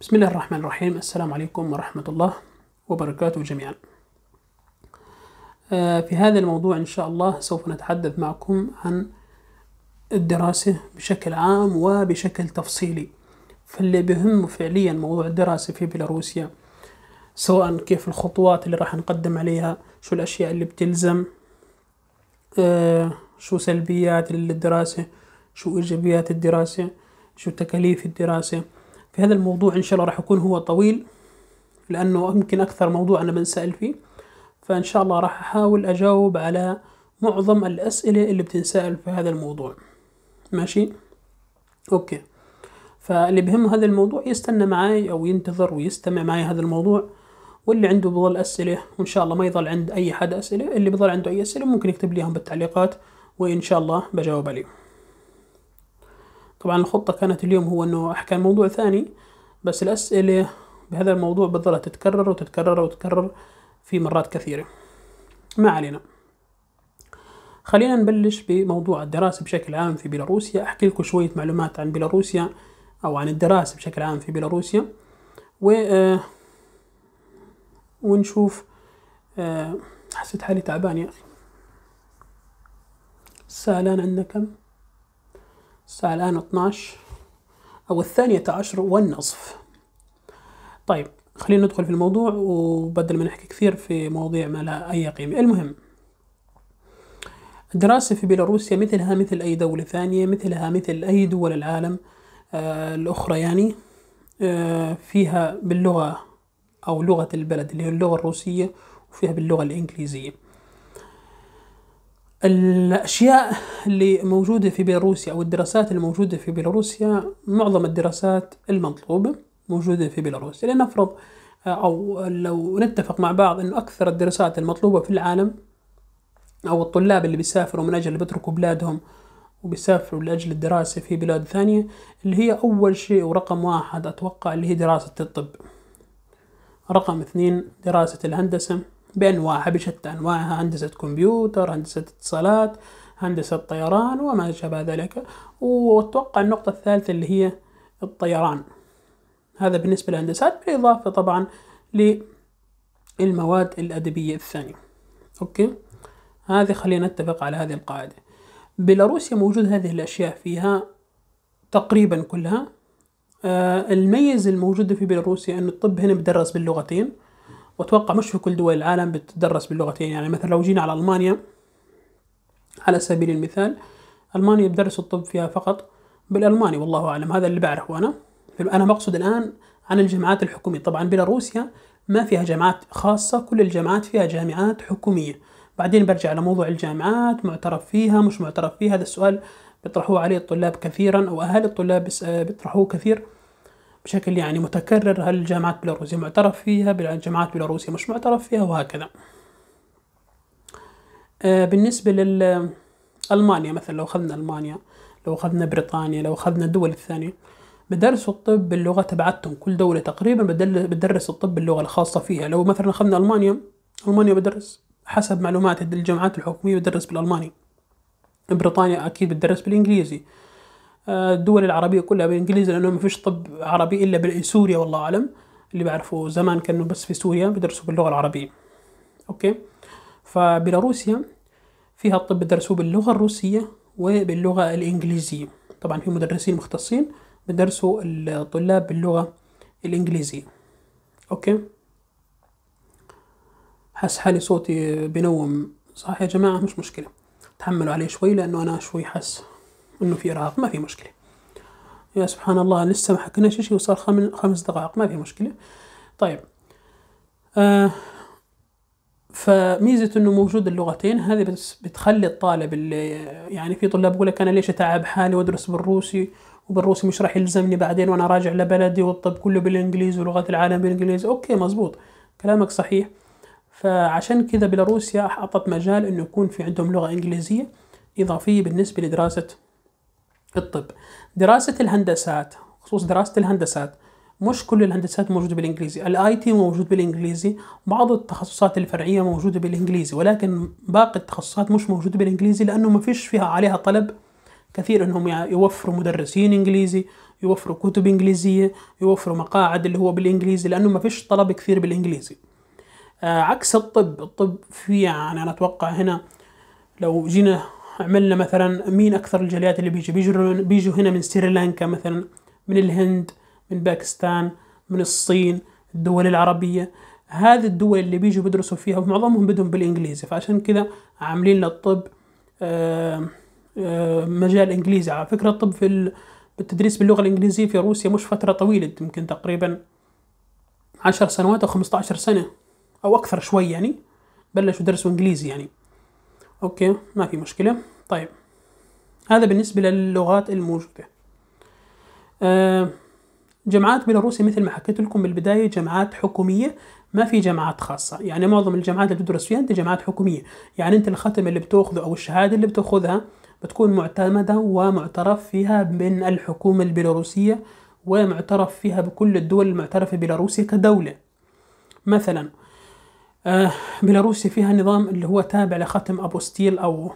بسم الله الرحمن الرحيم السلام عليكم ورحمة الله وبركاته جميعا آه، في هذا الموضوع إن شاء الله سوف نتحدث معكم عن الدراسة بشكل عام وبشكل تفصيلي فاللي بهم فعليا موضوع الدراسة في بيلاروسيا سواء كيف الخطوات اللي راح نقدم عليها شو الأشياء اللي بتلزم آه، شو سلبيات الدراسة شو إيجابيات الدراسة شو تكاليف الدراسة في هذا الموضوع إن شاء الله راح يكون هو طويل لأنه يمكن أكثر موضوع أنا بنسأل فيه فإن شاء الله راح أحاول أجاوب على معظم الأسئلة اللي بتنسأل في هذا الموضوع ماشي أوكي فاللي بهم هذا الموضوع يستنى معاي أو ينتظر ويستمع معي هذا الموضوع واللي عنده بضل أسئلة وإن شاء الله ما يضل عند أي حد أسئلة اللي بضل عنده أي أسئلة ممكن يكتب ليهم بالتعليقات وإن شاء الله بجاوب عليهم طبعا الخطة كانت اليوم هو أنه أحكي عن موضوع ثاني بس الأسئلة بهذا الموضوع بتظل تتكرر وتتكرر وتتكرر في مرات كثيرة ما علينا خلينا نبلش بموضوع الدراسة بشكل عام في بيلاروسيا أحكي لكم شوية معلومات عن بيلاروسيا أو عن الدراسة بشكل عام في بيلاروسيا و آه، ونشوف آه، حسيت حالي تعبان يا أخي الساعة الآن عندنا كم؟ الساعة الآن 12 أو الثانية عشر والنصف طيب خلينا ندخل في الموضوع وبدل ما نحكي كثير في مواضيع ما لها أي قيمة المهم الدراسة في بيلاروسيا مثلها مثل أي دولة ثانية مثلها مثل أي دول العالم آه الأخرى يعني آه فيها باللغة أو لغة البلد اللي هي اللغة الروسية وفيها باللغة الإنجليزية الأشياء اللي موجودة في بيلاروسيا أو الدراسات الموجودة في بيلاروسيا معظم الدراسات المطلوبة موجودة في بيلاروسيا لنفرض آه، أو لو نتفق مع بعض أنه أكثر الدراسات المطلوبة في العالم أو الطلاب اللي بيسافروا من أجل اللي بيتركوا بلادهم وبيسافروا لأجل الدراسة في بلاد ثانية اللي هي أول شيء ورقم واحد أتوقع اللي هي دراسة الطب رقم اثنين دراسة الهندسة بأنواعها بشتى أنواعها هندسة كمبيوتر هندسة اتصالات هندسة طيران وما شابه ذلك وأتوقع النقطة الثالثة اللي هي الطيران هذا بالنسبة للهندسات بالإضافة طبعا للمواد الأدبية الثانية أوكي هذه خلينا نتفق على هذه القاعدة بيلاروسيا موجود هذه الأشياء فيها تقريبا كلها آه الميز الموجود في بيلاروسيا أن الطب هنا بدرس باللغتين واتوقع مش في كل دول العالم بتدرس باللغتين يعني مثلا لو جينا على المانيا على سبيل المثال المانيا بتدرس الطب فيها فقط بالالماني والله اعلم هذا اللي بعرفه انا انا مقصد الان عن الجامعات الحكوميه طبعا بيلاروسيا ما فيها جامعات خاصه كل الجامعات فيها جامعات حكوميه بعدين برجع لموضوع الجامعات معترف فيها مش معترف فيها هذا السؤال بيطرحوه عليه الطلاب كثيرا او اهالي الطلاب بيطرحوه كثير بشكل يعني متكرر هل الجامعات البيلاروسية معترف فيها جامعات البيلاروسية مش معترف فيها وهكذا آه، بالنسبة لألمانيا مثلا لو أخذنا ألمانيا لو أخذنا بريطانيا لو أخذنا الدول الثانية بدرس الطب باللغة تبعتهم كل دولة تقريبا بدرس الطب باللغة الخاصة فيها لو مثلا أخذنا ألمانيا ألمانيا بدرس حسب معلومات الجامعات الحكومية بدرس بالألماني بريطانيا أكيد بتدرس بالإنجليزي الدول العربيه كلها بالانجليزي لانه ما فيش طب عربي الا بسوريا والله اعلم اللي بعرفه زمان كانوا بس في سوريا بيدرسوا باللغه العربيه اوكي فبيلاروسيا فيها الطب بيدرسوه باللغه الروسيه وباللغه الانجليزيه طبعا في مدرسين مختصين بيدرسوا الطلاب باللغه الانجليزيه اوكي حس حالي صوتي بنوم صح يا جماعه مش مشكله تحملوا عليه شوي لانه انا شوي حاسس انه في ارهاق ما في مشكله يا سبحان الله لسه ما حكيناش شيء وصار خمس دقائق ما في مشكله طيب آه فميزه انه موجود اللغتين هذه بتخلي الطالب اللي يعني في طلاب يقول لك انا ليش اتعب حالي وادرس بالروسي وبالروسي مش راح يلزمني بعدين وانا راجع لبلدي والطب كله بالانجليزي ولغات العالم بالانجليزي اوكي مزبوط كلامك صحيح فعشان كذا بيلاروسيا اعطت مجال انه يكون في عندهم لغه انجليزيه اضافيه بالنسبه لدراسه الطب دراسة الهندسات خصوص دراسة الهندسات مش كل الهندسات موجودة بالإنجليزي الآي تي موجود بالإنجليزي بعض التخصصات الفرعية موجودة بالإنجليزي ولكن باقي التخصصات مش موجودة بالإنجليزي لأنه ما فيش فيها عليها طلب كثير انهم يوفروا مدرسين انجليزي يوفروا كتب انجليزيه يوفروا مقاعد اللي هو بالانجليزي لانه ما فيش طلب كثير بالانجليزي آه، عكس الطب الطب في يعني انا اتوقع هنا لو جينا عملنا مثلا مين اكثر الجاليات اللي بيجوا بيجوا بيجو هنا من سريلانكا مثلا من الهند من باكستان من الصين الدول العربيه هذه الدول اللي بيجوا بيدرسوا فيها ومعظمهم بدهم بالانجليزي فعشان كذا عاملين للطب آه، آه، مجال انجليزي على فكره الطب في التدريس باللغه الانجليزيه في روسيا مش فتره طويله يمكن تقريبا عشر سنوات او خمسة عشر سنه او اكثر شوي يعني بلشوا درسوا انجليزي يعني اوكي ما في مشكلة طيب هذا بالنسبة للغات الموجودة آه جامعات بيلاروسيا مثل ما حكيت لكم بالبداية جامعات حكومية ما في جامعات خاصة يعني معظم الجامعات اللي بتدرس فيها أنت جامعات حكومية يعني أنت الختم اللي بتأخذه أو الشهادة اللي بتأخذها بتكون معتمدة ومعترف فيها من الحكومة البيلاروسية ومعترف فيها بكل الدول المعترفة ببيلاروسيا كدولة مثلا آه، بيلاروسيا فيها نظام اللي هو تابع لختم أبوستيل أو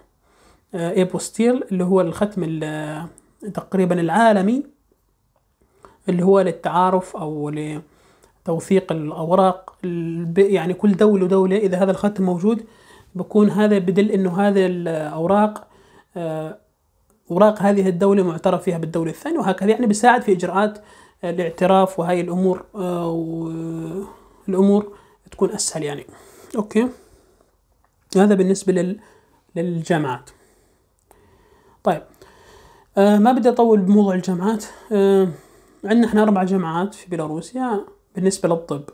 آه، إيبوستيل اللي هو الختم آه، تقريبا العالمي اللي هو للتعارف أو لتوثيق الأوراق يعني كل دولة ودولة إذا هذا الختم موجود بكون هذا بدل إنه هذا الأوراق أوراق هذه الدولة معترف فيها بالدولة الثانية وهكذا يعني بيساعد في إجراءات الاعتراف وهي الأمور والأمور تكون اسهل يعني اوكي هذا بالنسبه لل... للجامعات طيب آه ما بدي اطول بموضوع الجامعات آه عندنا احنا اربع جامعات في بيلاروسيا بالنسبه للطب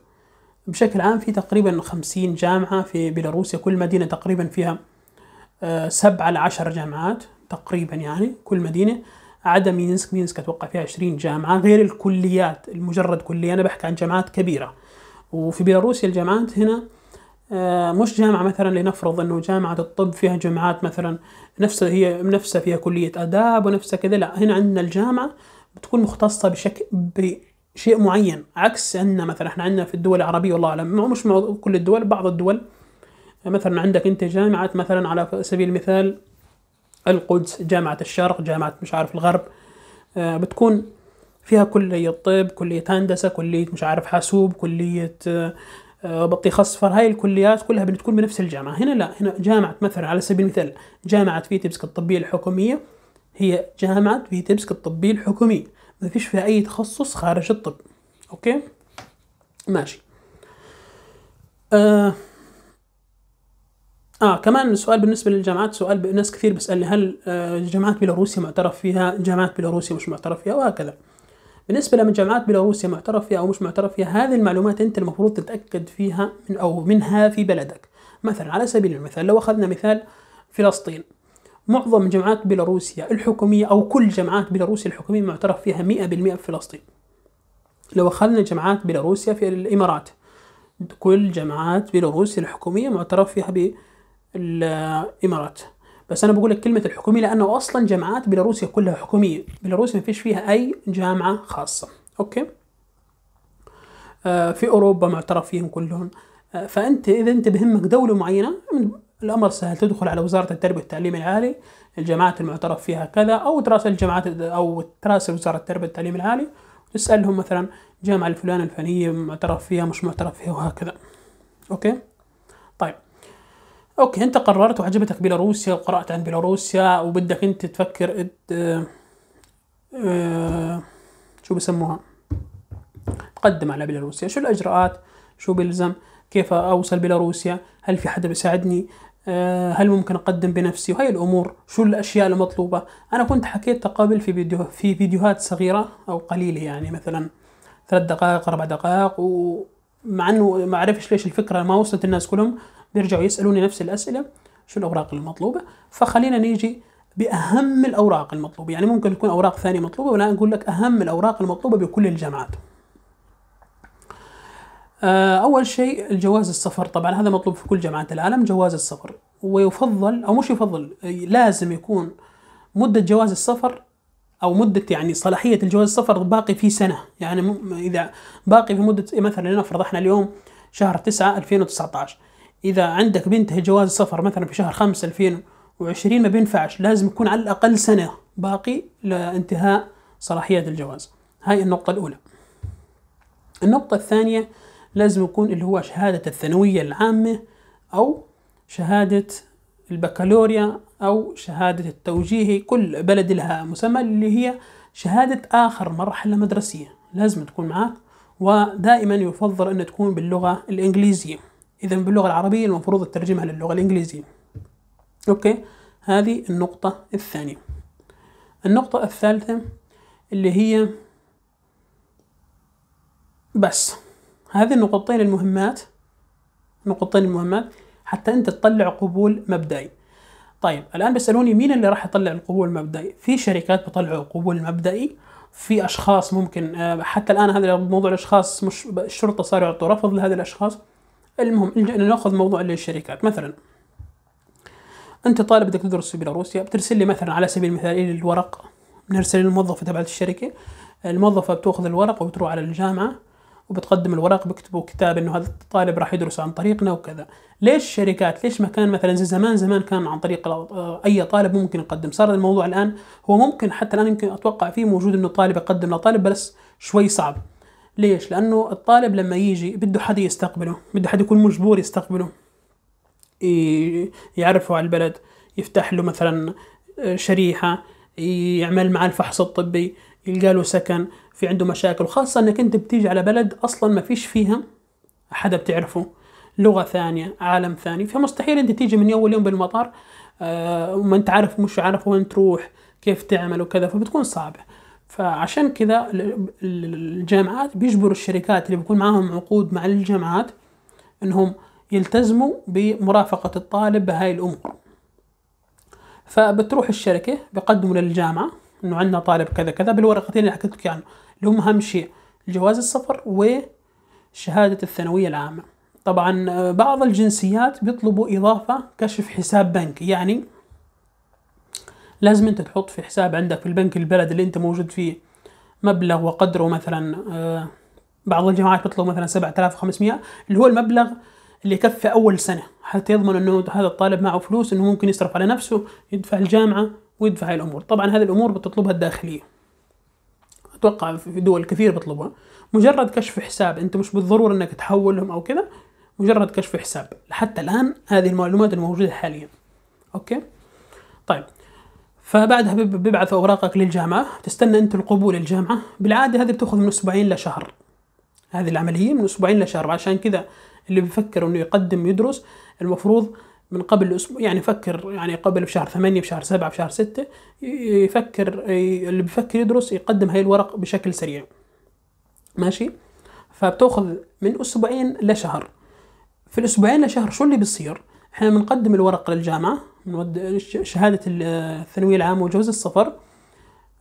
بشكل عام في تقريبا خمسين جامعة في بيلاروسيا كل مدينة تقريبا فيها آه، سبعة لعشر جامعات تقريبا يعني كل مدينة عدا مينسك مينسك أتوقع فيها عشرين جامعة غير الكليات المجرد كلية أنا بحكي عن جامعات كبيرة وفي بيلاروسيا الجامعات هنا آه، مش جامعة مثلا لنفرض انه جامعة الطب فيها جامعات مثلا نفسها هي نفسها فيها كلية آداب ونفسها كذا لا هنا عندنا الجامعة بتكون مختصة بشكل بشيء معين عكس عندنا مثلا احنا عندنا في الدول العربية والله أعلم مش كل الدول بعض الدول مثلا عندك انت جامعة مثلا على سبيل المثال القدس جامعة الشرق جامعة مش عارف الغرب آه، بتكون فيها كلية طب كلية هندسة كلية مش عارف حاسوب كلية آه، بطيخ اصفر هاي الكليات كلها بتكون بنفس الجامعه هنا لا هنا جامعه مثلا على سبيل المثال جامعه فيتبسك الطبيه الحكوميه هي جامعه فيتبسك الطبيه الحكوميه ما فيش فيها اي تخصص خارج الطب اوكي ماشي آه. اه كمان سؤال بالنسبة للجامعات سؤال ناس كثير بيسألني هل آه جامعات بيلاروسيا معترف فيها جامعات بيلاروسيا مش معترف فيها وهكذا بالنسبه لمن جامعات بيلاروسيا معترف فيها او مش معترف فيها هذه المعلومات انت المفروض تتاكد فيها من او منها في بلدك مثلا على سبيل المثال لو اخذنا مثال فلسطين معظم جامعات بيلاروسيا الحكوميه او كل جامعات بيلاروسيا الحكوميه معترف فيها 100% في فلسطين لو اخذنا جامعات بيلاروسيا في الامارات كل جامعات بيلاروسيا الحكوميه معترف فيها بالامارات بس انا بقول لك كلمه الحكوميه لانه اصلا جامعات بيلاروسيا كلها حكوميه بيلاروسيا ما فيش فيها اي جامعه خاصه اوكي آه، في اوروبا معترف فيهم كلهم آه، فانت اذا انت بهمك دوله معينه الامر سهل تدخل على وزاره التربيه والتعليم العالي الجامعات المعترف فيها كذا او تراسل الجامعات او تراسل وزاره التربيه والتعليم العالي تسالهم مثلا الجامعه الفلانيه الفنيه معترف فيها مش معترف فيها وهكذا اوكي اوكي انت قررت وعجبتك بيلاروسيا وقرات عن بيلاروسيا وبدك انت تفكر اد اه شو بسموها تقدم على بيلاروسيا شو الاجراءات شو بيلزم كيف اوصل بيلاروسيا هل في حدا بيساعدني أه هل ممكن اقدم بنفسي وهي الامور شو الاشياء المطلوبه انا كنت حكيت قبل في فيديو في فيديوهات صغيره او قليله يعني مثلا ثلاث دقائق اربع دقائق ومع انه ما اعرفش ليش الفكره ما وصلت الناس كلهم بيرجعوا يسالوني نفس الاسئله شو الاوراق المطلوبه فخلينا نيجي باهم الاوراق المطلوبه يعني ممكن تكون اوراق ثانيه مطلوبه وانا اقول لك اهم الاوراق المطلوبه بكل الجامعات آه، اول شيء الجواز السفر طبعا هذا مطلوب في كل جامعات العالم جواز السفر ويفضل او مش يفضل لازم يكون مده جواز السفر او مده يعني صلاحيه الجواز السفر باقي في سنه يعني اذا باقي في مده مثلا لنفرض احنا اليوم شهر 9 2019 اذا عندك بينتهي جواز السفر مثلا في شهر 5 2020 ما بينفعش لازم يكون على الاقل سنه باقي لانتهاء صلاحيه الجواز هاي النقطه الاولى النقطه الثانيه لازم يكون اللي هو شهاده الثانويه العامه او شهاده البكالوريا او شهاده التوجيهي كل بلد لها مسمى اللي هي شهاده اخر مرحله مدرسيه لازم تكون معك ودائما يفضل ان تكون باللغه الانجليزيه إذا باللغة العربية المفروض تترجمها للغة الإنجليزية أوكي هذه النقطة الثانية النقطة الثالثة اللي هي بس هذه النقطتين المهمات نقطتين المهمات حتى أنت تطلع قبول مبدئي طيب الآن بيسألوني مين اللي راح يطلع القبول المبدئي في شركات بطلعوا قبول مبدئي في أشخاص ممكن آه، حتى الآن هذا موضوع الأشخاص مش الشرطة صاروا يعطوا رفض لهذه الأشخاص المهم ناخذ موضوع الشركات مثلا انت طالب بدك تدرس في بيلاروسيا بترسل لي مثلا على سبيل المثال الورق بنرسل للموظفه تبعت الشركه الموظفه بتاخذ الورق وبتروح على الجامعه وبتقدم الورق بكتبوا كتاب انه هذا الطالب راح يدرس عن طريقنا وكذا ليش الشركات ليش ما كان مثلا زي زمان زمان كان عن طريق اي طالب ممكن يقدم صار الموضوع الان هو ممكن حتى الان يمكن اتوقع فيه موجود انه طالب يقدم لطالب بس شوي صعب ليش؟ لأنه الطالب لما يجي بده حدا يستقبله بده حدا يكون مجبور يستقبله يعرفه على البلد يفتح له مثلا آه، شريحة يعمل معاه الفحص الطبي يلقى له سكن في عنده مشاكل وخاصة انك انت بتيجي على بلد اصلا ما فيش فيها حدا بتعرفه لغة ثانية عالم ثاني فمستحيل انت تيجي من اول يوم بالمطار آه، وما انت عارف مش عارف وين تروح كيف تعمل وكذا فبتكون صعبة فعشان كذا الجامعات بيجبروا الشركات اللي بيكون معاهم عقود مع الجامعات انهم يلتزموا بمرافقة الطالب بهاي الامور فبتروح الشركة بقدموا للجامعة انه عندنا طالب كذا كذا بالورقتين اللي حكيت لك عنه اللي هم اهم شيء جواز السفر وشهادة الثانوية العامة طبعا آه، بعض الجنسيات بيطلبوا إضافة كشف حساب بنكي يعني لازم انت تحط في حساب عندك في البنك البلد اللي انت موجود فيه مبلغ وقدره مثلا آه، بعض الجماعات بتطلب مثلا 7500 اللي هو المبلغ اللي يكفي اول سنه حتى يضمن انه هذا الطالب معه فلوس انه ممكن يصرف على نفسه يدفع الجامعه ويدفع هاي الامور طبعا هذه الامور بتطلبها الداخليه اتوقع في دول كثير بيطلبوها مجرد كشف حساب انت مش بالضروره انك تحولهم او كذا مجرد كشف حساب حتى الان هذه المعلومات الموجوده حاليا اوكي طيب فبعدها بيبعثوا اوراقك للجامعه تستنى انت القبول الجامعه بالعاده هذه بتاخذ من اسبوعين لشهر هذه العمليه من اسبوعين لشهر عشان كذا اللي بيفكر انه يقدم يدرس المفروض من قبل اسبوع يعني يفكر يعني قبل بشهر ثمانية بشهر سبعة بشهر ستة يفكر اللي بيفكر يدرس يقدم هاي الورق بشكل سريع ماشي فبتاخذ من اسبوعين لشهر في الاسبوعين لشهر شو اللي بيصير احنا بنقدم الورق للجامعه ونود شهادة الثانوية العامة وجواز السفر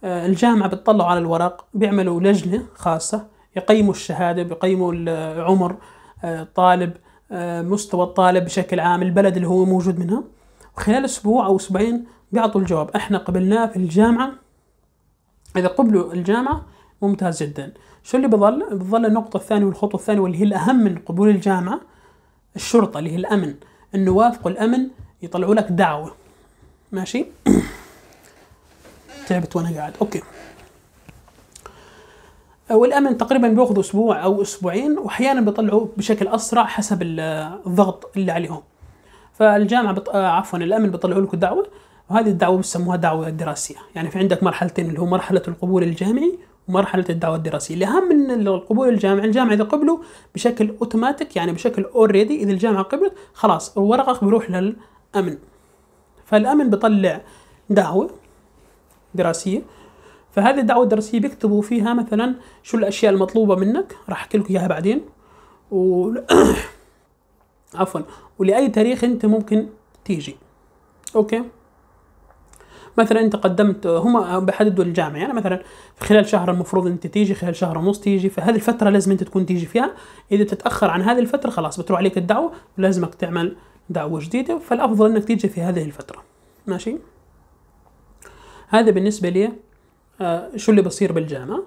آه، الجامعة بتطلعوا على الورق بيعملوا لجنة خاصة يقيموا الشهادة بيقيموا العمر الطالب آه، آه، مستوى الطالب بشكل عام البلد اللي هو موجود منها وخلال أسبوع أو أسبوعين بيعطوا الجواب احنا قبلناه في الجامعة إذا قبلوا الجامعة ممتاز جدا شو اللي بظل؟ بظل النقطة الثانية والخطوة الثانية واللي هي الأهم من قبول الجامعة الشرطة اللي هي الأمن إنه وافقوا الأمن يطلعوا لك دعوه ماشي تعبت وانا قاعد اوكي والامن تقريبا بياخذ اسبوع او اسبوعين واحيانا بيطلعوا بشكل اسرع حسب الضغط اللي عليهم فالجامعه بط... آه، عفوا الامن بيطلعوا لكم دعوه وهذه الدعوه بسموها دعوه دراسيه يعني في عندك مرحلتين اللي هو مرحله القبول الجامعي ومرحله الدعوه الدراسيه الاهم من القبول الجامعي الجامعه اذا قبلوا بشكل اوتوماتيك يعني بشكل اوريدي اذا الجامعه قبلت خلاص ورقك بيروح لل امن فالامن بطلع دعوه دراسيه فهذه الدعوه الدراسيه بيكتبوا فيها مثلا شو الاشياء المطلوبه منك راح احكي لكم اياها بعدين و عفوا ولاي تاريخ انت ممكن تيجي اوكي مثلا انت قدمت هم بحددوا الجامعه يعني مثلا خلال شهر المفروض انت تيجي خلال شهر ونص تيجي فهذه الفتره لازم انت تكون تيجي فيها اذا تتاخر عن هذه الفتره خلاص بتروح عليك الدعوه ولازمك تعمل دعوة جديدة فالأفضل أنك تيجي في هذه الفترة ماشي هذا بالنسبة لي آه، شو اللي بصير بالجامعة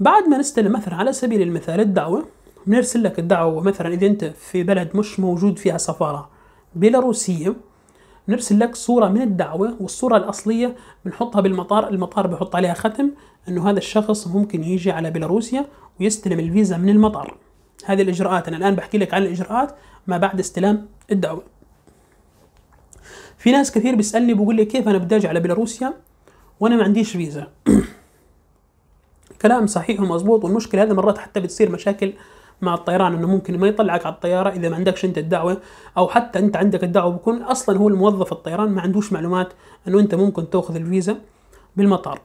بعد ما نستلم مثلا على سبيل المثال الدعوة بنرسل لك الدعوة مثلا إذا أنت في بلد مش موجود فيها سفارة بيلاروسية نرسل لك صورة من الدعوة والصورة الأصلية بنحطها بالمطار المطار بحط عليها ختم أنه هذا الشخص ممكن يجي على بيلاروسيا ويستلم الفيزا من المطار هذه الإجراءات أنا الآن بحكي لك عن الإجراءات ما بعد استلام الدعوة في ناس كثير بيسألني بيقول لي كيف أنا بدي أرجع بيلاروسيا وأنا ما عنديش فيزا كلام صحيح ومظبوط والمشكلة هذا مرات حتى بتصير مشاكل مع الطيران انه ممكن ما يطلعك على الطياره اذا ما عندكش انت الدعوه او حتى انت عندك الدعوه بكون اصلا هو الموظف الطيران ما عندوش معلومات انه انت ممكن تاخذ الفيزا بالمطار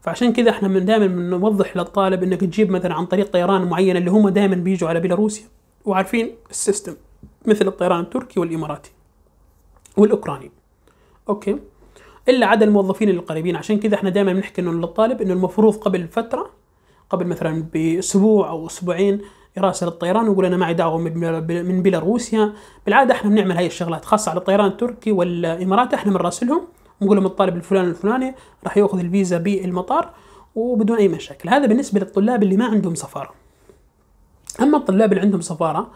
فعشان كذا احنا من دائما بنوضح للطالب انك تجيب مثلا عن طريق طيران معين اللي هم دائما بيجوا على بيلاروسيا وعارفين السيستم مثل الطيران التركي والاماراتي والاوكراني اوكي الا عدا الموظفين القريبين عشان كذا احنا دائما بنحكي انه للطالب انه المفروض قبل فتره قبل مثلا باسبوع او اسبوعين يراسل الطيران ويقول انا معي دعوه من بيلاروسيا بالعاده احنا بنعمل هاي الشغلات خاصه على الطيران التركي والامارات احنا بنراسلهم ونقول لهم الطالب الفلاني الفلاني راح ياخذ الفيزا بالمطار وبدون اي مشاكل هذا بالنسبه للطلاب اللي ما عندهم سفاره اما الطلاب اللي عندهم سفاره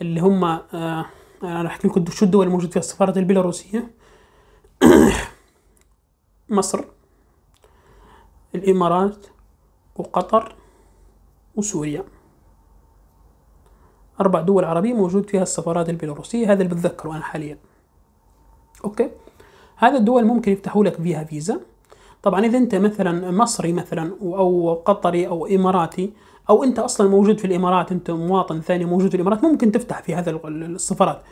اللي هم آه انا آه، احكي لكم شو الدول الموجود فيها السفاره البيلاروسيه مصر الامارات وقطر وسوريا أربع دول عربية موجود فيها السفارات البيلاروسية هذا اللي بتذكره أنا حاليا أوكي هذا الدول ممكن يفتحوا لك فيها فيزا طبعا اذا انت مثلا مصري مثلا او قطري او اماراتي او انت اصلا موجود في الامارات انت مواطن ثاني موجود في الامارات ممكن تفتح في هذا السفرات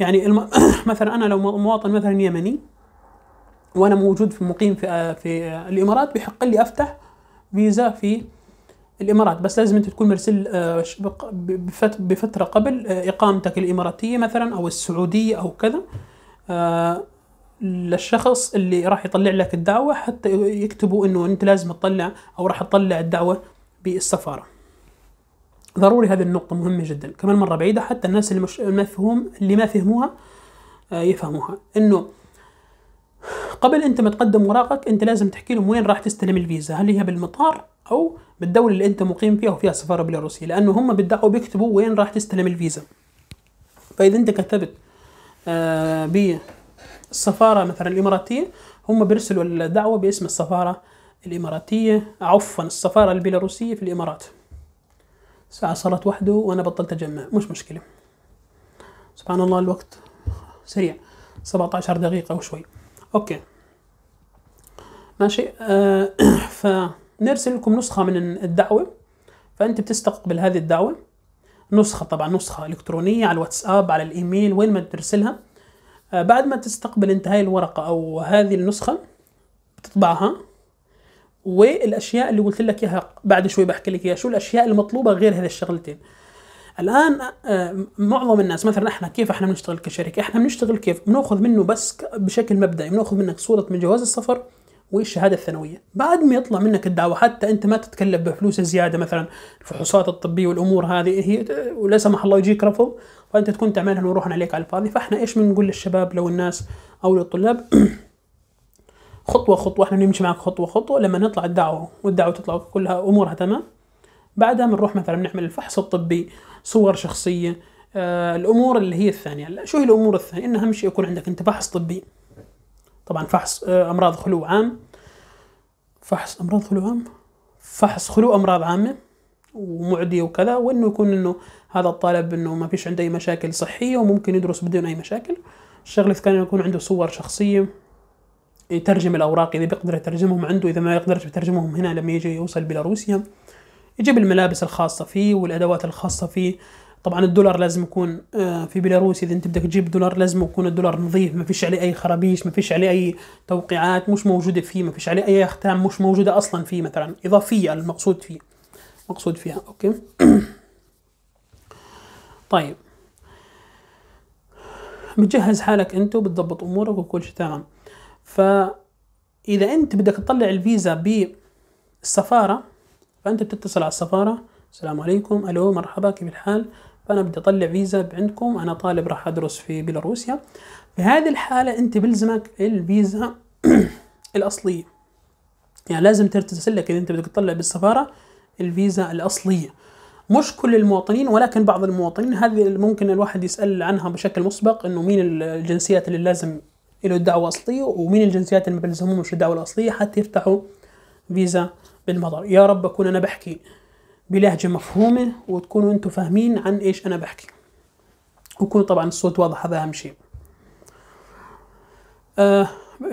يعني الم... مثلا انا لو مواطن مثلا يمني وانا موجود في مقيم في آه، في الامارات بحق لي افتح فيزا في الامارات بس لازم انت تكون مرسل آه، بفتره قبل آه، اقامتك الاماراتيه مثلا او السعوديه او كذا للشخص اللي راح يطلع لك الدعوة حتى يكتبوا انه انت لازم تطلع او راح تطلع الدعوة بالسفارة ضروري هذه النقطة مهمة جدا كمان مرة بعيدة حتى الناس اللي مش مفهوم اللي ما فهموها آه، يفهموها انه قبل انت ما تقدم وراقك انت لازم تحكي لهم وين راح تستلم الفيزا هل هي بالمطار او بالدولة اللي انت مقيم فيها وفيها سفارة بيلاروسية لانه هم بالدعوة بيكتبوا وين راح تستلم الفيزا فاذا انت كتبت آه السفاره مثلا الاماراتيه هم بيرسلوا الدعوه باسم السفاره الاماراتيه عفوا السفاره البيلاروسيه في الامارات الساعه صارت وحده وانا بطلت اجمع مش مشكله سبحان الله الوقت سريع 17 دقيقه وشوي اوكي ماشي آه فنرسل لكم نسخه من الدعوه فانت بتستقبل هذه الدعوه نسخه طبعا نسخه الكترونيه على الواتساب على الايميل وين ما ترسلها آه، بعد ما تستقبل انت هاي الورقة أو هذه النسخة بتطبعها والأشياء اللي قلت لك إياها بعد شوي بحكي لك إياها شو الأشياء المطلوبة غير هذه الشغلتين الآن آه، معظم الناس مثلا احنا كيف احنا بنشتغل كشركة احنا بنشتغل كيف بناخذ منه بس بشكل مبدئي بناخذ منك صورة من جواز السفر والشهاده الثانويه بعد ما يطلع منك الدعوه حتى انت ما تتكلف بفلوس زياده مثلا الفحوصات الطبيه والامور هذه هي ولا سمح الله يجيك رفض فانت تكون تعملها ونروح عليك على الفاضي فاحنا ايش بنقول للشباب لو الناس او للطلاب خطوه خطوه احنا بنمشي معك خطوه خطوه لما نطلع الدعوه والدعوه تطلع كلها امورها تمام بعدها بنروح مثلا نعمل الفحص الطبي صور شخصيه آه الامور اللي هي الثانيه شو هي الامور الثانيه ان اهم شيء يكون عندك انت فحص طبي طبعا فحص آه، امراض خلو عام فحص امراض خلو عام فحص خلو امراض عامه ومعدية وكذا وانه يكون انه هذا الطالب انه ما فيش عنده اي مشاكل صحيه وممكن يدرس بدون اي مشاكل الشغله الثانيه يكون عنده صور شخصيه يترجم الاوراق اذا بيقدر يترجمهم عنده اذا ما يقدرش يترجمهم هنا لما يجي يوصل بيلاروسيا يجيب الملابس الخاصه فيه والادوات الخاصه فيه طبعا الدولار لازم يكون آه، في بيلاروس اذا انت بدك تجيب دولار لازم يكون الدولار نظيف ما فيش عليه اي خرابيش ما فيش عليه اي توقيعات مش موجوده فيه ما فيش عليه اي اختام مش موجوده اصلا فيه مثلا اضافيه المقصود فيه مقصود فيها اوكي طيب بتجهز حالك انت وبتضبط امورك وكل شيء تمام ف اذا انت بدك تطلع الفيزا بالسفاره فانت بتتصل على السفاره السلام عليكم الو مرحبا كيف الحال فانا بدي اطلع فيزا عندكم انا طالب راح ادرس في بيلاروسيا في هذه الحاله انت بلزمك الفيزا الاصليه يعني لازم ترتسل لك اذا انت بدك تطلع بالسفاره الفيزا الاصليه مش كل المواطنين ولكن بعض المواطنين هذه ممكن الواحد يسال عنها بشكل مسبق انه مين الجنسيات اللي لازم له الدعوه اصليه ومين الجنسيات اللي ما بيلزمهمش الدعوه الاصليه حتى يفتحوا فيزا بالمطار يا رب اكون انا بحكي بلهجه مفهومه وتكونوا انتم فاهمين عن ايش انا بحكي ويكون طبعا الصوت واضح هذا اهم شيء أه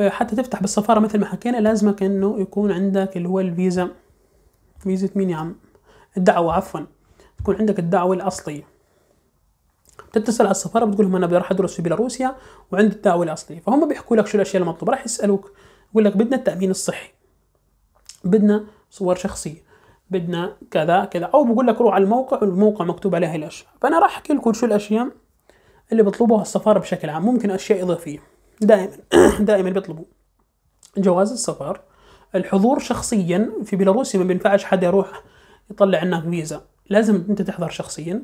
حتى تفتح بالسفاره مثل ما حكينا لازمك انه يكون عندك اللي هو الفيزا فيزا مين يا عم الدعوه عفوا تكون عندك الدعوه الاصليه بتتصل على السفاره بتقول لهم انا بدي راح ادرس في بيلاروسيا وعندي الدعوه الاصليه فهم بيحكوا لك شو الاشياء المطلوبه راح يسالوك يقول لك بدنا التامين الصحي بدنا صور شخصيه بدنا كذا كذا او بقول لك روح على الموقع والموقع مكتوب عليه الاشياء فانا راح احكي لكم شو الاشياء اللي بيطلبوها السفاره بشكل عام ممكن اشياء اضافيه دائما دائما بيطلبوا جواز السفر الحضور شخصيا في بيلاروسيا ما بينفعش حدا يروح يطلع عنك فيزا لازم انت تحضر شخصيا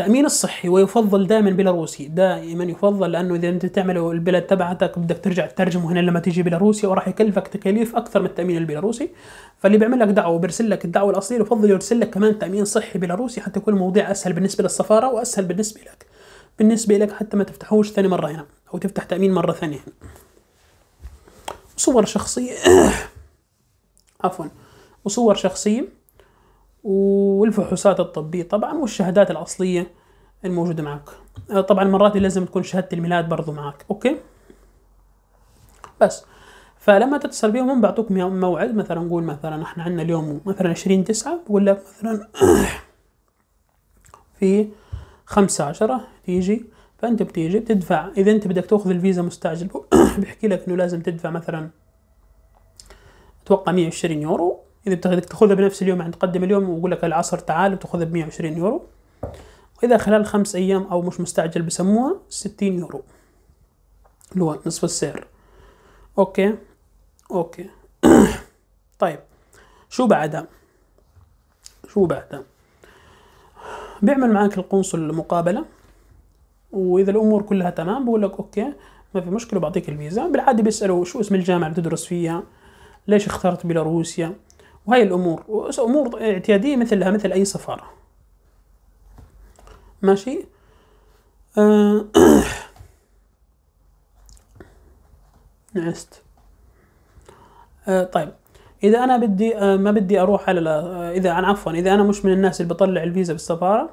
التأمين الصحي ويفضل دائما بيلاروسي دائما يفضل لأنه إذا أنت تعمل البلد تبعتك بدك ترجع تترجمه هنا لما تيجي بيلاروسيا وراح يكلفك تكاليف أكثر من التأمين البيلاروسي فاللي بيعمل لك دعوة وبيرسل لك الدعوة الأصلية يفضل يرسل لك كمان تأمين صحي بيلاروسي حتى يكون الموضوع أسهل بالنسبة للسفارة وأسهل بالنسبة لك بالنسبة لك حتى ما تفتحوش ثاني مرة هنا أو تفتح تأمين مرة ثانية هنا صور شخصية عفوا وصور شخصية والفحوصات الطبية طبعا والشهادات الأصلية الموجودة معك آه، طبعا مرات لازم تكون شهادة الميلاد برضو معك أوكي بس فلما تتصل بيهم هم بيعطوك موعد مثلا نقول مثلا احنا عندنا اليوم مثلا عشرين تسعة بقول لك مثلا في خمسة عشرة تيجي فأنت بتيجي بتدفع إذا أنت بدك تأخذ الفيزا مستعجل بيحكي لك إنه لازم تدفع مثلا أتوقع 120 يورو اذا بدك تاخذها بنفس اليوم يعني تقدم اليوم ويقول لك العصر تعال وتاخذها ب 120 يورو واذا خلال خمس ايام او مش مستعجل بسموها 60 يورو اللي هو نصف السعر اوكي اوكي طيب شو بعدها شو بعدها بيعمل معاك القنصل مقابله واذا الامور كلها تمام بقول لك اوكي ما في مشكله بعطيك الفيزا بالعاده بيسالوا شو اسم الجامعه اللي بتدرس فيها ليش اخترت بيلاروسيا وهي الأمور أمور اعتيادية مثلها مثل أي سفارة ماشي آه نعست آه طيب إذا أنا بدي آه ما بدي أروح على آه، إذا أنا عفوا إذا أنا مش من الناس اللي بطلع الفيزا بالسفارة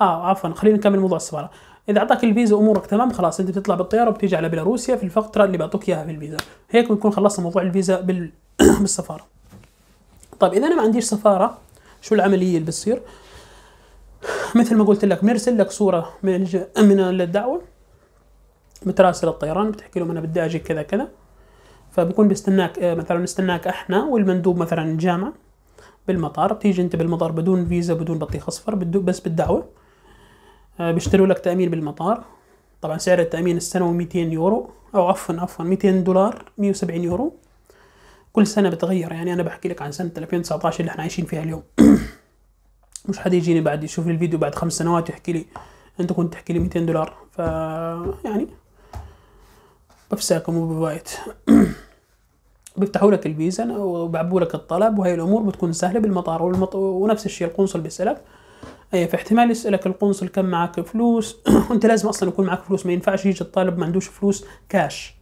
آه عفوا خلينا نكمل موضوع السفارة إذا أعطاك الفيزا أمورك تمام خلاص أنت بتطلع بالطيارة وبتيجي على بيلاروسيا في الفترة اللي بعطوك إياها في الفيزا هيك بنكون خلصنا موضوع الفيزا بال... بالسفارة طيب اذا انا ما عنديش سفاره شو العمليه اللي بتصير؟ مثل ما قلت لك بنرسل لك صوره من من الدعوه بتراسل الطيران بتحكي لهم انا بدي اجي كذا كذا فبكون بيستناك آه، مثلا نستناك احنا والمندوب مثلا الجامعه بالمطار بتيجي انت بالمطار بدون فيزا بدون بطيخ اصفر بس بالدعوه آه، بيشتروا لك تامين بالمطار طبعا سعر التامين السنوي 200 يورو او عفوا عفوا 200 دولار 170 يورو كل سنه بتغير يعني انا بحكي لك عن سنه 2019 اللي احنا عايشين فيها اليوم مش حد يجيني بعد يشوف الفيديو بعد خمس سنوات يحكي لي انت كنت تحكي لي 200 دولار ف يعني بفساكم وببايت بيفتحوا لك الفيزا وبعبوا لك الطلب وهي الامور بتكون سهله بالمطار والمط... ونفس الشيء القنصل بيسالك اي في احتمال يسالك القنصل كم معك فلوس وانت لازم اصلا يكون معك فلوس ما ينفعش يجي الطالب ما عندوش فلوس كاش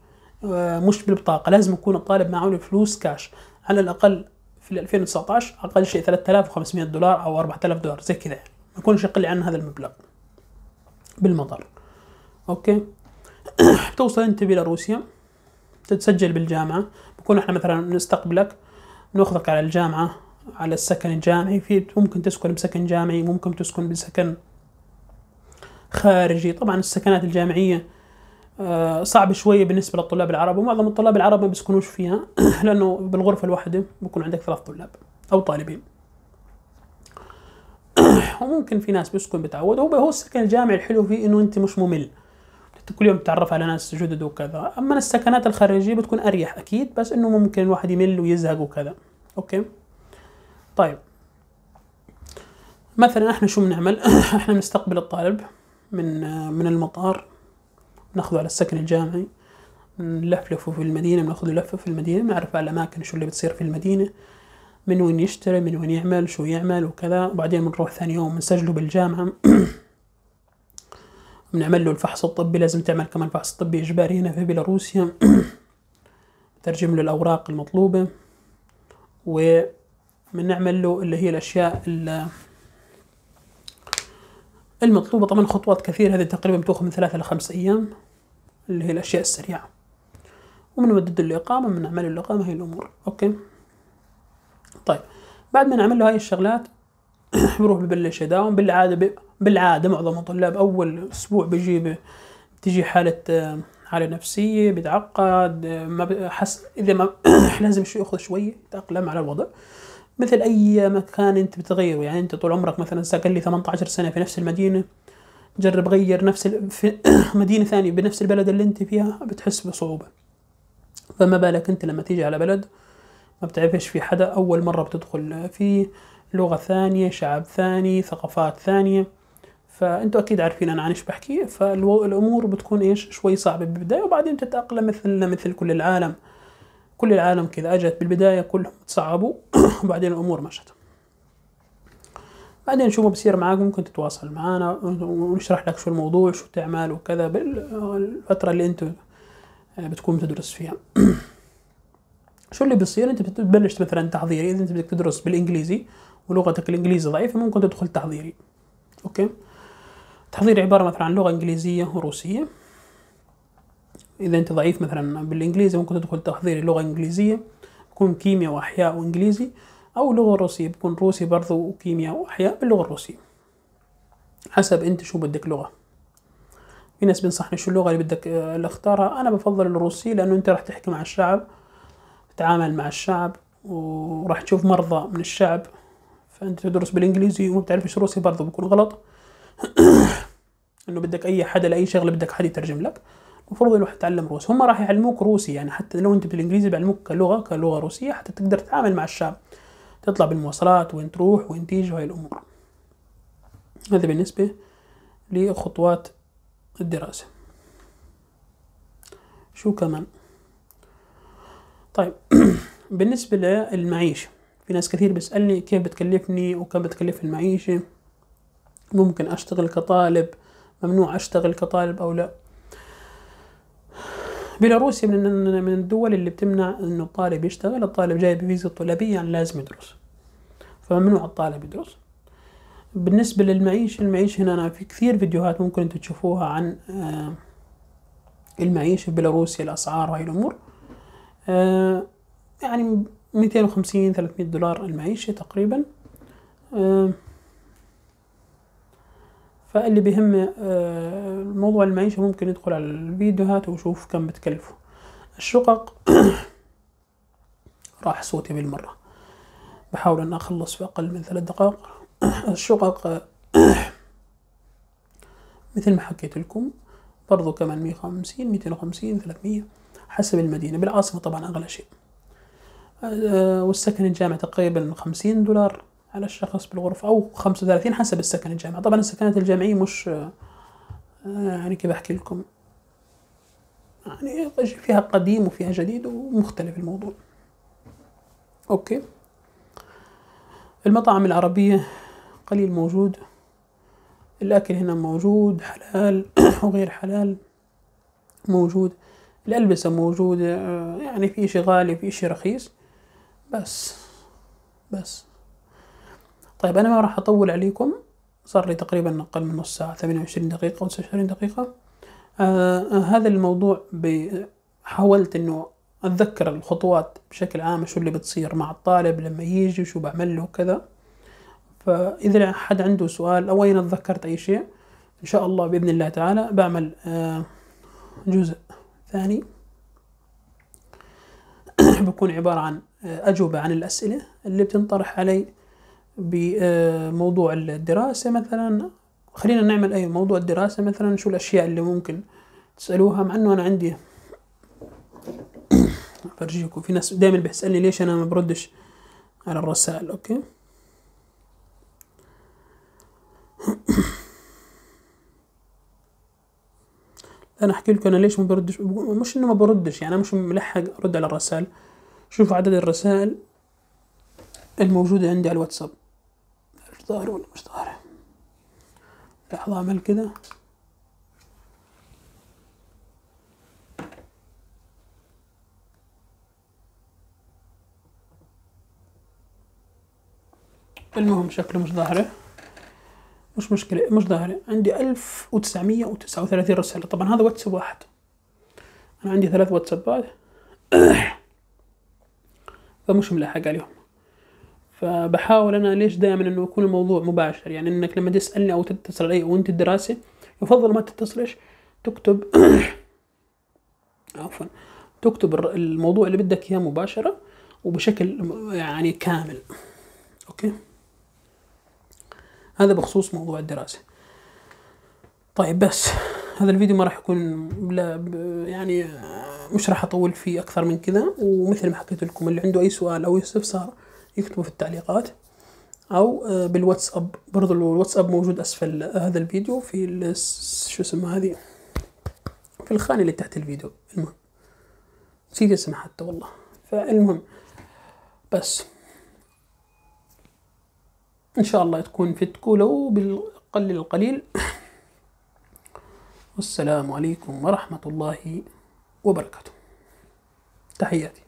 مش بالبطاقه لازم يكون الطالب معه فلوس كاش على الاقل في 2019 اقل شيء 3500 دولار او 4000 دولار زي كذا يعني. ما يكونش يقل عن هذا المبلغ بالمطار اوكي بتوصل انت بيلاروسيا تتسجل بالجامعه بكون احنا مثلا نستقبلك ناخذك على الجامعه على السكن الجامعي في ممكن تسكن بسكن جامعي ممكن تسكن بسكن خارجي طبعا السكنات الجامعيه آه، صعب شويه بالنسبه للطلاب العرب ومعظم الطلاب العرب ما بيسكنوش فيها لانه بالغرفه الواحده بكون عندك ثلاث طلاب او طالبين وممكن في ناس بيسكن بتعود هو السكن الجامعي الحلو فيه انه انت مش ممل كل يوم بتتعرف على ناس جدد وكذا اما السكنات الخارجيه بتكون اريح اكيد بس انه ممكن الواحد يمل ويزهق وكذا اوكي طيب مثلا احنا شو بنعمل احنا بنستقبل الطالب من آه، من المطار ناخذه على السكن الجامعي نلفلفه في المدينة بناخذه لفة في المدينة نعرف على الأماكن شو اللي بتصير في المدينة من وين يشتري من وين يعمل شو يعمل وكذا وبعدين بنروح ثاني يوم نسجله بالجامعة بنعمل له الفحص الطبي لازم تعمل كمان فحص طبي إجباري هنا في بيلاروسيا ترجم له الأوراق المطلوبة وبنعمل له اللي هي الأشياء اللي المطلوبة طبعا خطوات كثيرة هذه تقريبا بتاخذ من ثلاثة لخمس أيام اللي هي الأشياء السريعة ومن مدد الإقامة من أعمال الإقامة هي الأمور أوكي طيب بعد ما نعمل له هاي الشغلات بروح ببلش يداوم بالعادة بالعادة معظم الطلاب أول أسبوع بيجي بتجي حالة حالة نفسية بيتعقد آه، ما حس إذا ما لازم شو يأخذ شوية يتأقلم على الوضع مثل أي مكان أنت بتغيره يعني أنت طول عمرك مثلا ساكن لي 18 سنة في نفس المدينة جرب غير نفس ال... في مدينة ثانية بنفس البلد اللي أنت فيها بتحس بصعوبة فما بالك أنت لما تيجي على بلد ما بتعرفش في حدا أول مرة بتدخل فيه لغة ثانية شعب ثاني ثقافات ثانية فأنتوا أكيد عارفين أنا عن إيش بحكي فالأمور بتكون إيش شوي صعبة بالبداية وبعدين تتأقلم مثلنا مثل كل العالم كل العالم كذا أجت بالبداية كلهم تصعبوا وبعدين الأمور مشت بعدين شو ما بصير معاك ممكن تتواصل معنا ونشرح لك شو الموضوع شو تعمل وكذا بالفترة اللي انت آه، بتكون بتدرس فيها شو اللي بيصير انت بتبلش مثلا تحضيري اذا انت بدك تدرس بالانجليزي ولغتك الانجليزي ضعيفة ممكن تدخل تحضيري اوكي تحضيري عبارة مثلا عن لغة انجليزية وروسية اذا انت ضعيف مثلا بالانجليزي ممكن تدخل تحضيري لغة انجليزية تكون كيمياء واحياء وانجليزي أو لغة روسية بكون روسي برضو وكيمياء وأحياء باللغة الروسية حسب أنت شو بدك لغة في ناس بنصحني شو اللغة اللي بدك آه، اللي اختارها أنا بفضل الروسي لأنه أنت راح تحكي مع الشعب تتعامل مع الشعب وراح تشوف مرضى من الشعب فأنت تدرس بالإنجليزي وما بتعرفش روسي برضو بكون غلط انه بدك اي حدا لاي شغله بدك حد يترجم لك المفروض انه تتعلم روسي هم راح يعلموك روسي يعني حتى لو انت بالانجليزي بيعلموك كلغه كلغه روسيه حتى تقدر تتعامل مع الشعب تطلع بالمواصلات وين تروح وين تيجي وهي الأمور هذا بالنسبة لخطوات الدراسة شو كمان طيب بالنسبة للمعيشة في ناس كثير بيسألني كيف بتكلفني وكم بتكلف المعيشة ممكن أشتغل كطالب ممنوع أشتغل كطالب أو لا بيلاروسيا من من الدول اللي بتمنع انه الطالب يشتغل الطالب جاي بفيزا طلابيه يعني لازم يدرس فممنوع الطالب يدرس بالنسبه للمعيشه المعيشه هنا أنا في كثير فيديوهات ممكن انتم تشوفوها عن آه، المعيشه في بيلاروسيا الاسعار وهي الامور آه، يعني 250 300 دولار المعيشه تقريبا آه، فاللي بيهم آه، موضوع المعيشة ممكن يدخل على الفيديوهات ويشوف كم بتكلفه الشقق راح صوتي بالمرة بحاول أن أخلص في أقل من ثلاث دقائق الشقق آه، مثل ما حكيت لكم برضو كمان 150 250 300 حسب المدينة بالعاصمة طبعا أغلى شيء آه، والسكن الجامعي تقريبا 50 دولار على الشخص بالغرفة أو خمسة وثلاثين حسب السكن الجامعي طبعا السكنات الجامعية مش آه، يعني كيف أحكي لكم يعني فيها قديم وفيها جديد ومختلف الموضوع أوكي المطاعم العربية قليل موجود الأكل هنا موجود حلال وغير حلال موجود الألبسة موجودة آه، يعني في شيء غالي في شيء رخيص بس بس طيب أنا ما راح أطول عليكم صار لي تقريبا أقل من نص ساعة 28 دقيقة أو 29 دقيقة آه،, آه هذا الموضوع حاولت أنه أتذكر الخطوات بشكل عام شو اللي بتصير مع الطالب لما يجي وشو بعمل له وكذا فإذا حد عنده سؤال أو أين تذكرت أي شيء إن شاء الله بإذن الله تعالى بعمل آه جزء ثاني بكون عبارة عن آه، أجوبة عن الأسئلة اللي بتنطرح علي بموضوع الدراسة مثلا خلينا نعمل أي موضوع الدراسة مثلا شو الأشياء اللي ممكن تسألوها مع أنه أنا عندي أفرجيكم في ناس دائما بيسألني ليش أنا ما بردش على الرسائل أوكي انا احكي لكم انا ليش ما بردش مش انه ما بردش يعني انا مش ملحق ارد على الرسائل شوفوا عدد الرسائل الموجودة عندي على الواتساب ظاهر ولا مش ظاهر لحظة أعمل كده المهم شكله مش ظاهرة مش مشكلة مش ظاهرة عندي ألف وتسعمية وتسعة وثلاثين رسالة طبعا هذا واتساب واحد أنا عندي ثلاث واتسابات فمش ملاحق عليهم فبحاول انا ليش دائما انه يكون الموضوع مباشر يعني انك لما تسالني او تتصل علي وانت الدراسه يفضل ما تتصلش تكتب عفوا تكتب الموضوع اللي بدك اياه مباشره وبشكل يعني كامل اوكي هذا بخصوص موضوع الدراسه طيب بس هذا الفيديو ما راح يكون لا يعني مش راح اطول فيه اكثر من كذا ومثل ما حكيت لكم اللي عنده اي سؤال او استفسار يكتبوا في التعليقات او آه، بالواتساب برضو الواتساب موجود اسفل آه، هذا الفيديو في شو اسمها هذه في الخانه اللي تحت الفيديو المهم نسيت اسمها حتى والله فالمهم بس ان شاء الله تكون في لو بالقل القليل والسلام عليكم ورحمه الله وبركاته تحياتي